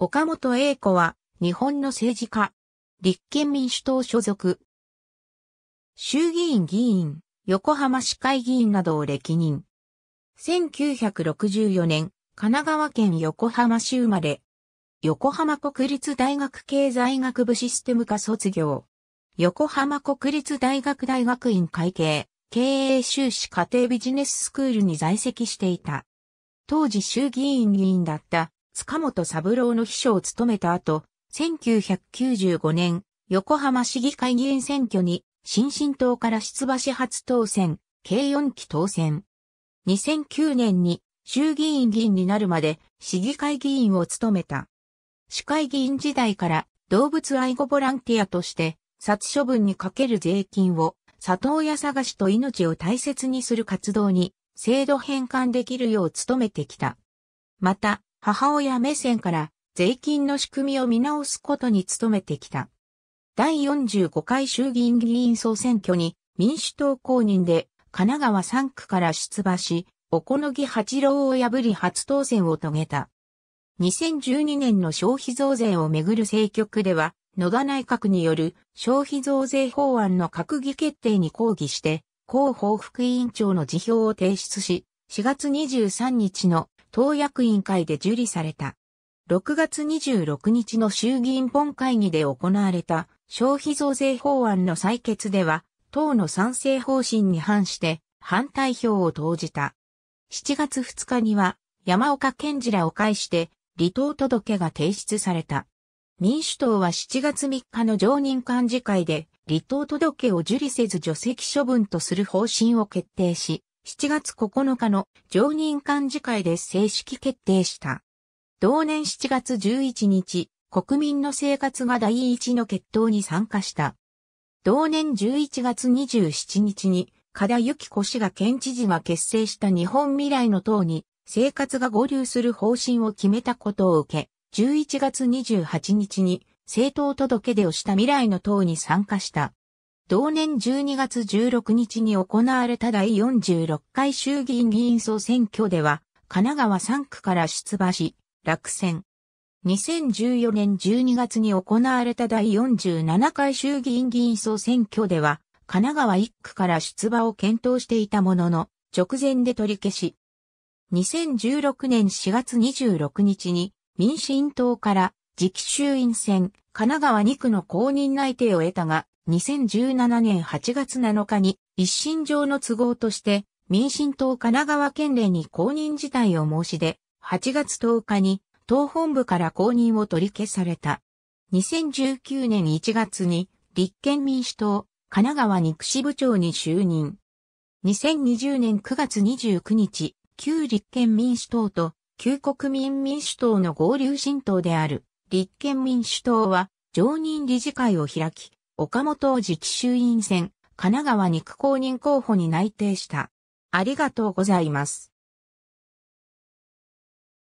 岡本栄子は、日本の政治家。立憲民主党所属。衆議院議員、横浜市会議員などを歴任。1964年、神奈川県横浜市生まれ。横浜国立大学経済学部システム科卒業。横浜国立大学大学院会計、経営修士家庭ビジネススクールに在籍していた。当時衆議院議員だった塚本三郎の秘書を務めた後、1995年、横浜市議会議員選挙に、新進党から出馬し初当選、計4期当選。2009年に衆議院議員になるまで市議会議員を務めた。市会議員時代から動物愛護ボランティアとして殺処分にかける税金を里親探しと命を大切にする活動に制度変換できるよう努めてきた。また、母親目線から税金の仕組みを見直すことに努めてきた。第45回衆議院議員総選挙に民主党公認で神奈川3区から出馬し、おこのぎ八郎を破り初当選を遂げた。2012年の消費増税をめぐる政局では、野田内閣による消費増税法案の閣議決定に抗議して、広報副委員長の辞表を提出し、4月23日の党役員会で受理された。6月26日の衆議院本会議で行われた消費増税法案の採決では、党の賛成方針に反して反対票を投じた。7月2日には山岡健二らを介して離党届が提出された。民主党は7月3日の常任幹事会で離党届を受理せず除籍処分とする方針を決定し、7月9日の常任幹事会で正式決定した。同年7月11日、国民の生活が第一の決闘に参加した。同年11月27日に、加田幸子氏が県知事が結成した日本未来の党に、生活が合流する方針を決めたことを受け、11月28日に、政党届出をした未来の党に参加した。同年12月16日に行われた第46回衆議院議員総選挙では、神奈川3区から出馬し、落選。2014年12月に行われた第47回衆議院議員総選挙では、神奈川1区から出馬を検討していたものの、直前で取り消し。2016年4月26日に、民進党から、次期衆院選、神奈川2区の公認内定を得たが、2017年8月7日に一身上の都合として民進党神奈川県連に公認事態を申し出、8月10日に党本部から公認を取り消された。2019年1月に立憲民主党神奈川肉支部長に就任。2020年9月29日、旧立憲民主党と旧国民民主党の合流新党である立憲民主党は常任理事会を開き、岡本を自治衆院選、神奈川2区公認候補に内定した。ありがとうございます。